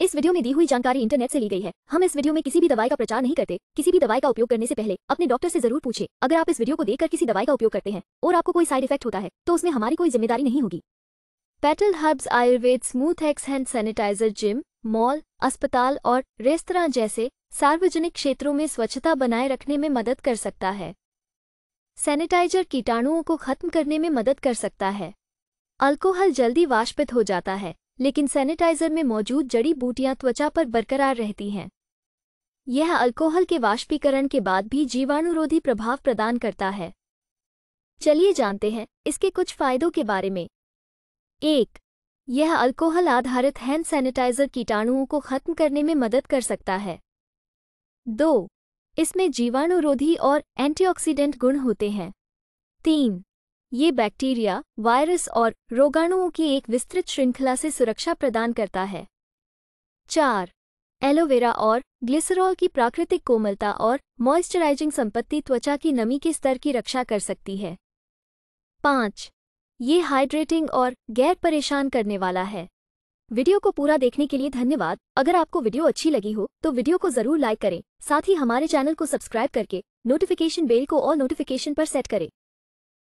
इस वीडियो में दी हुई जानकारी इंटरनेट से ली गई है हम इस वीडियो में किसी भी दवाई का प्रचार नहीं करते किसी भी दवाई का उपयोग करने से पहले अपने डॉक्टर से जरूर पूछे अगर आप इस वीडियो को देखकर किसी दवाई का उपयोग करते हैं और आपको कोई साइड इफेक्ट होता है तो उसमें हमारी कोई जिम्मेदारी नहीं होगी petal herbs Ayurveda smooth X hand sanitiser gym mall अस्पताल और रेस्तरा जैसे सार्वजनिक क्षेत्रों में स्वच्छता बनाए रखने में मदद कर सकता है सैनिटाइजर कीटाणुओं को खत्म करने में मदद कर सकता है अल्कोहल जल्दी वाष्पित हो जाता है लेकिन सैनिटाइजर में मौजूद जड़ी बूटियां त्वचा पर बरकरार रहती हैं यह अल्कोहल के वाष्पीकरण के बाद भी जीवाणुरोधी प्रभाव प्रदान करता है चलिए जानते हैं इसके कुछ फायदों के बारे में एक यह अल्कोहल आधारित हैंड सैनिटाइजर कीटाणुओं को खत्म करने में मदद कर सकता है दो इसमें जीवाणुरोधी और एंटीऑक्सीडेंट गुण होते हैं तीन ये बैक्टीरिया वायरस और रोगाणुओं की एक विस्तृत श्रृंखला से सुरक्षा प्रदान करता है चार एलोवेरा और ग्लिसरॉल की प्राकृतिक कोमलता और मॉइस्चराइजिंग संपत्ति त्वचा की नमी के स्तर की रक्षा कर सकती है पाँच ये हाइड्रेटिंग और गैर परेशान करने वाला है वीडियो को पूरा देखने के लिए धन्यवाद अगर आपको वीडियो अच्छी लगी हो तो वीडियो को जरूर लाइक करें साथ ही हमारे चैनल को सब्सक्राइब करके नोटिफिकेशन बेल को और नोटिफिकेशन पर सेट करें